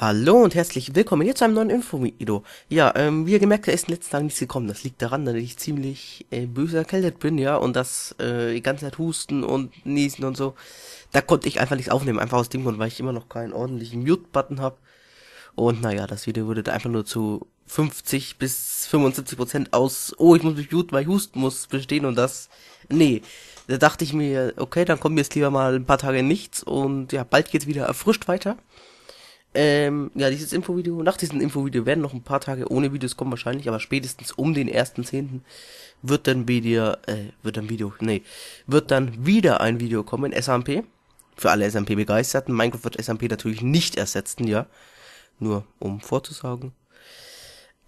Hallo und herzlich willkommen hier zu einem neuen Info-Video. Ja, ähm, wie ihr gemerkt habt, ist in den letzten Tagen nichts gekommen. Das liegt daran, dass ich ziemlich äh, böse erkältet bin, ja, und das äh, die ganze Zeit husten und niesen und so. Da konnte ich einfach nichts aufnehmen, einfach aus dem Grund, weil ich immer noch keinen ordentlichen Mute-Button habe. Und naja, das Video wurde da einfach nur zu 50 bis 75 Prozent aus, oh, ich muss mich muten, weil ich husten muss, bestehen und das, nee. Da dachte ich mir, okay, dann kommen jetzt lieber mal ein paar Tage nichts und ja, bald geht's wieder erfrischt weiter. Ähm, ja, dieses Infovideo, nach diesem Infovideo werden noch ein paar Tage ohne Videos kommen wahrscheinlich, aber spätestens um den 1.10. wird dann wieder, äh, wird dann Video, nee, wird dann wieder ein Video kommen, SMP. Für alle smp begeisterten Minecraft wird SMP natürlich nicht ersetzen, ja. Nur um vorzusagen.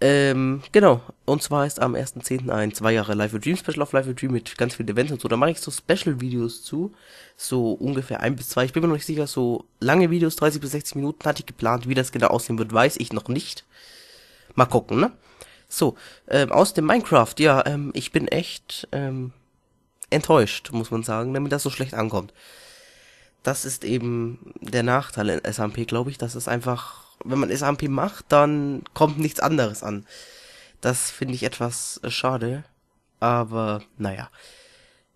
Ähm, genau. Und zwar ist am 1.10. ein zwei Jahre Live with Dream Special auf Live with Dream mit ganz vielen Events und so. Da mache ich so Special Videos zu. So ungefähr ein bis zwei. Ich bin mir noch nicht sicher. So lange Videos, 30 bis 60 Minuten hatte ich geplant. Wie das genau aussehen wird, weiß ich noch nicht. Mal gucken, ne? So, ähm, aus dem Minecraft. Ja, ähm, ich bin echt ähm, enttäuscht, muss man sagen, damit das so schlecht ankommt. Das ist eben der Nachteil in SMP, glaube ich, dass es einfach wenn man SMP macht, dann kommt nichts anderes an. Das finde ich etwas äh, schade. Aber naja.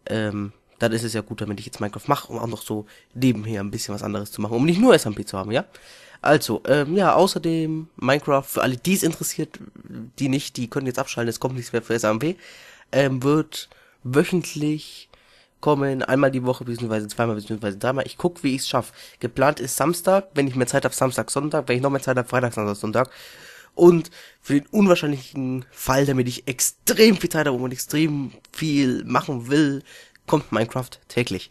Ähm, dann ist es ja gut, damit ich jetzt Minecraft mache, um auch noch so nebenher ein bisschen was anderes zu machen, um nicht nur SMP zu haben, ja? Also, ähm, ja, außerdem Minecraft, für alle, die es interessiert, die nicht, die können jetzt abschalten, es kommt nichts mehr für SMP, ähm, wird wöchentlich kommen, einmal die Woche, beziehungsweise zweimal, beziehungsweise dreimal. Ich guck, wie ich es schaffe. Geplant ist Samstag, wenn ich mehr Zeit habe, Samstag, Sonntag, wenn ich noch mehr Zeit habe, Freitag, Samstag, Sonntag. Und für den unwahrscheinlichen Fall, damit ich extrem viel Zeit habe und extrem viel machen will, kommt Minecraft täglich.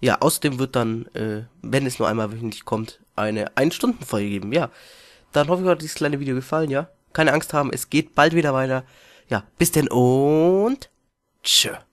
Ja, außerdem wird dann, äh, wenn es nur einmal wöchentlich kommt, eine 1-Stunden-Folge geben, ja. Dann hoffe ich, euch hat dieses kleine Video gefallen, ja. Keine Angst haben, es geht bald wieder weiter. Ja, bis denn und tschö.